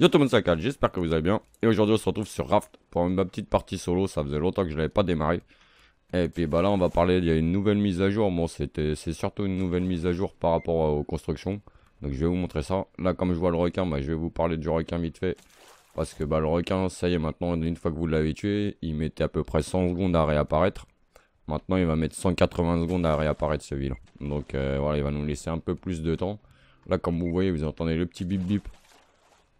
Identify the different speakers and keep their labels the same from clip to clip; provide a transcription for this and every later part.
Speaker 1: Yo tout le monde, c'est Akal, j'espère que vous allez bien. Et aujourd'hui, on se retrouve sur Raft pour ma petite partie solo. Ça faisait longtemps que je l'avais pas démarré. Et puis bah là, on va parler. Il y a une nouvelle mise à jour. Bon, c'est surtout une nouvelle mise à jour par rapport aux constructions. Donc je vais vous montrer ça. Là, comme je vois le requin, bah, je vais vous parler du requin vite fait. Parce que bah, le requin, ça y est, maintenant, une fois que vous l'avez tué, il mettait à peu près 100 secondes à réapparaître. Maintenant, il va mettre 180 secondes à réapparaître ce là Donc euh, voilà, il va nous laisser un peu plus de temps. Là, comme vous voyez, vous entendez le petit bip bip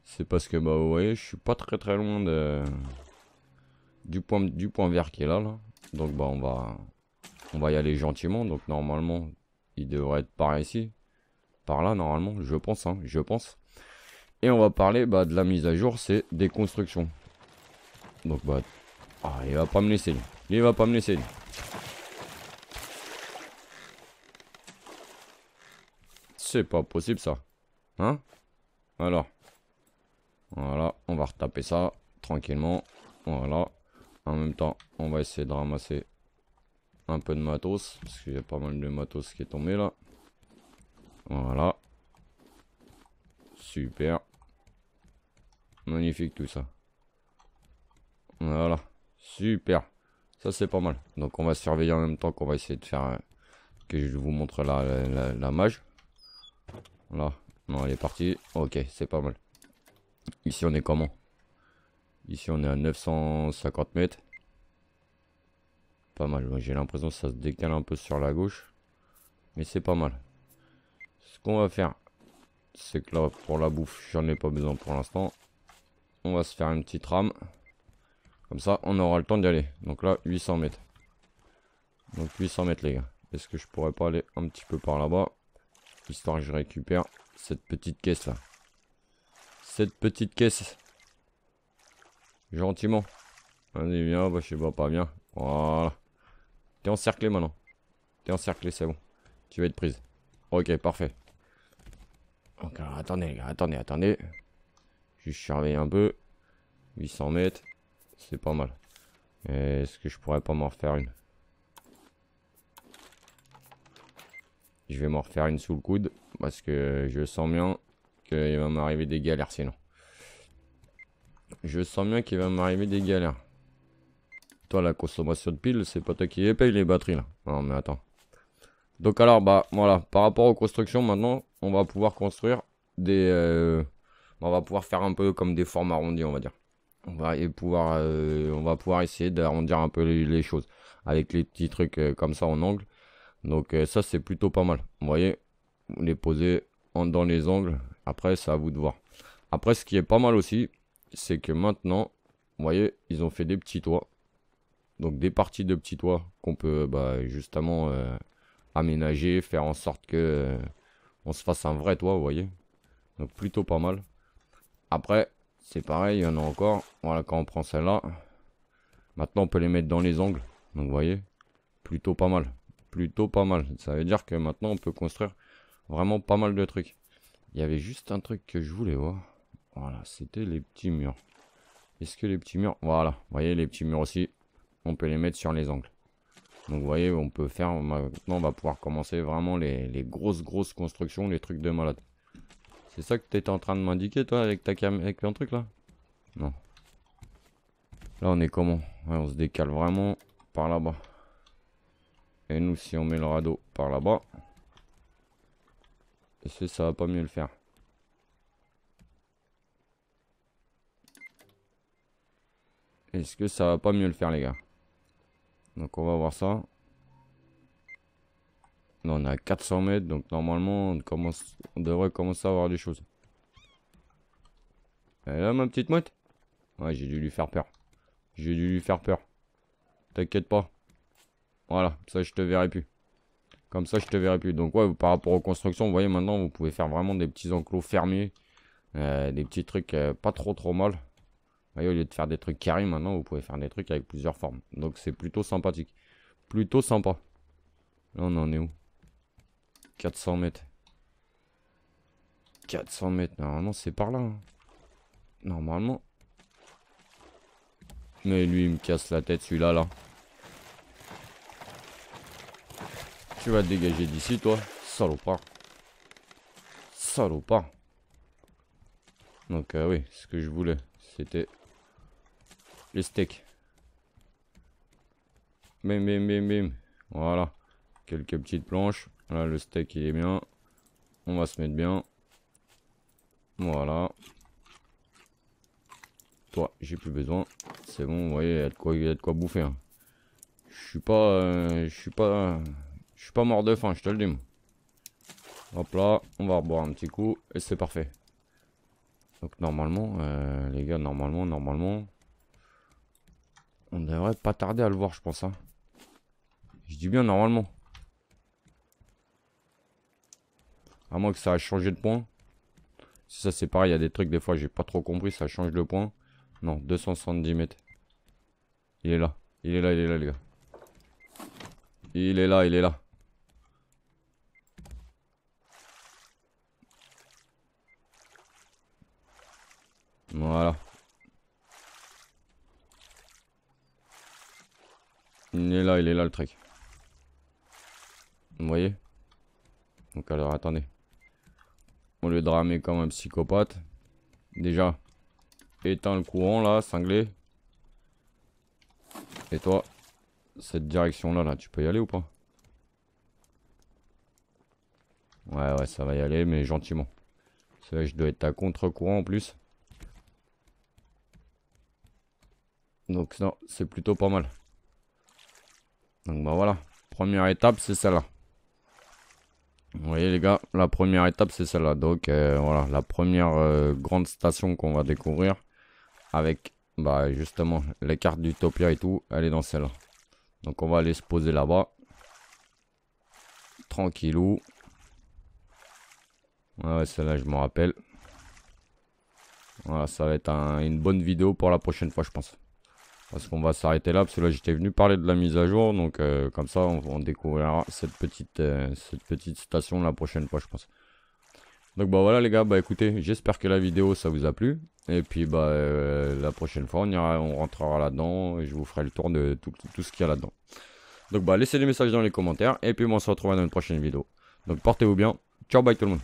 Speaker 1: c'est parce que, bah, vous voyez, je suis pas très très loin de... Du point, du point vert qui est là, là. Donc, bah, on va... On va y aller gentiment. Donc, normalement, il devrait être par ici. Par là, normalement, je pense, hein, je pense. Et on va parler, bah, de la mise à jour, c'est des constructions. Donc, bah... Ah, il va pas me laisser, Il va pas me laisser, C'est pas possible, ça. Hein Alors voilà, on va retaper ça tranquillement. Voilà. En même temps, on va essayer de ramasser un peu de matos. Parce qu'il y a pas mal de matos qui est tombé là. Voilà. Super. Magnifique tout ça. Voilà. Super. Ça c'est pas mal. Donc on va surveiller en même temps qu'on va essayer de faire... Euh, que je vous montre la, la, la mage. Voilà. Non, elle est partie. Ok, c'est pas mal. Ici, on est comment Ici, on est à 950 mètres. Pas mal. J'ai l'impression que ça se décale un peu sur la gauche. Mais c'est pas mal. Ce qu'on va faire, c'est que là, pour la bouffe, j'en ai pas besoin pour l'instant. On va se faire une petite rame. Comme ça, on aura le temps d'y aller. Donc là, 800 mètres. Donc 800 mètres, les gars. Est-ce que je pourrais pas aller un petit peu par là-bas Histoire que je récupère cette petite caisse là cette petite caisse. Gentiment. Allez, viens, bah, je sais pas, pas bien. Voilà. T'es encerclé maintenant. T'es encerclé, c'est bon. Tu vas être prise. Ok, parfait. Donc, attendez, les gars, attendez, attendez. Je surveille un peu. 800 mètres. C'est pas mal. Est-ce que je pourrais pas m'en refaire une Je vais m'en refaire une sous le coude. Parce que je sens bien qu'il va m'arriver des galères sinon. Je sens bien qu'il va m'arriver des galères. Toi, la consommation de piles, c'est pas toi qui les paye les batteries là. Non, mais attends. Donc, alors, bah voilà, par rapport aux constructions, maintenant, on va pouvoir construire des. Euh, on va pouvoir faire un peu comme des formes arrondies, on va dire. On va, pouvoir, euh, on va pouvoir essayer d'arrondir un peu les, choses avec les petits trucs euh, comme ça en angle. Donc, ça, c'est plutôt pas mal. Vous voyez, les poser dans les angles après, c'est à vous de voir. Après, ce qui est pas mal aussi, c'est que maintenant, vous voyez, ils ont fait des petits toits. Donc des parties de petits toits qu'on peut bah, justement euh, aménager, faire en sorte que euh, on se fasse un vrai toit, vous voyez. Donc plutôt pas mal. Après, c'est pareil, il y en a encore. Voilà, quand on prend celle-là, maintenant on peut les mettre dans les angles. Donc vous voyez, plutôt pas mal. Plutôt pas mal. Ça veut dire que maintenant on peut construire vraiment pas mal de trucs. Il y avait juste un truc que je voulais voir. Voilà, c'était les petits murs. Est-ce que les petits murs... Voilà, vous voyez, les petits murs aussi, on peut les mettre sur les angles. Donc vous voyez, on peut faire... Maintenant, on va pouvoir commencer vraiment les, grosses, grosses constructions, les trucs de malade. C'est ça que tu étais en train de m'indiquer, toi, avec, ta cam... avec ton truc, là Non. Là, on est comment On se décale vraiment par là-bas. Et nous, si on met le radeau par là-bas, est-ce que ça va pas mieux le faire. Est-ce que ça va pas mieux le faire, les gars Donc, on va voir ça. on est à 400 mètres, donc normalement, on, commence, on devrait commencer à voir des choses. Elle est là, ma petite mouette Ouais, j'ai dû lui faire peur. J'ai dû lui faire peur. T'inquiète pas. Voilà, ça, je te verrai plus. Comme ça, je te verrai plus. Donc, ouais, par rapport aux constructions, vous voyez, maintenant, vous pouvez faire vraiment des petits enclos fermés. Euh, des petits trucs euh, pas trop trop mal. Vous voyez, au lieu de faire des trucs carrés, maintenant, vous pouvez faire des trucs avec plusieurs formes. Donc, c'est plutôt sympathique. Plutôt sympa. Là, on en est où 400 mètres. 400 mètres. Normalement, c'est par là. Hein. Normalement. Mais lui, il me casse la tête, celui-là, là. Tu vas te dégager d'ici, toi. Salopard. Salopard. Donc, euh, oui, ce que je voulais, c'était les steaks. Bim, bim, bim, bim. Voilà. Quelques petites planches. Là, le steak, il est bien. On va se mettre bien. Voilà. Toi, j'ai plus besoin. C'est bon, vous voyez, il y a de quoi, bouffer. Hein. Je suis pas... Euh, je suis pas... Je suis pas mort de faim, je te le dis. Hop là, on va reboire un petit coup et c'est parfait. Donc normalement, euh, les gars, normalement, normalement, on devrait pas tarder à le voir, je pense. Hein. Je dis bien normalement. À moins que ça a changé de point. Si ça c'est pareil, il y a des trucs des fois j'ai pas trop compris, ça change de point. Non, 270 mètres. Il est là, il est là, il est là les gars. Il est là, il est là. Voilà. Il est là, il est là le truc. Vous voyez Donc alors attendez. On le drame comme un psychopathe. Déjà, éteins le courant là, cinglé. Et toi, cette direction là, là, tu peux y aller ou pas Ouais, ouais, ça va y aller, mais gentiment. C'est vrai que je dois être à contre-courant en plus. Donc non, c'est plutôt pas mal. Donc bah voilà, première étape c'est celle-là. Vous voyez les gars, la première étape c'est celle-là. Donc euh, voilà, la première euh, grande station qu'on va découvrir avec bah justement les cartes du d'Utopia et tout, elle est dans celle-là. Donc on va aller se poser là-bas. Tranquillou. Ouais, celle-là je m'en rappelle. Voilà, ça va être une bonne vidéo pour la prochaine fois je pense. Parce qu'on va s'arrêter là, parce que là j'étais venu parler de la mise à jour, donc euh, comme ça on, découvrira cette petite, euh, cette petite station la prochaine fois je pense. Donc bah voilà les gars, bah écoutez, j'espère que la vidéo ça vous a plu. Et puis bah euh, la prochaine fois on, ira, on rentrera là-dedans et je vous ferai le tour de tout, tout ce qu'il y a là-dedans. Donc bah laissez des messages dans les commentaires et puis on se retrouve dans une prochaine vidéo. Donc portez-vous bien, ciao bye tout le monde.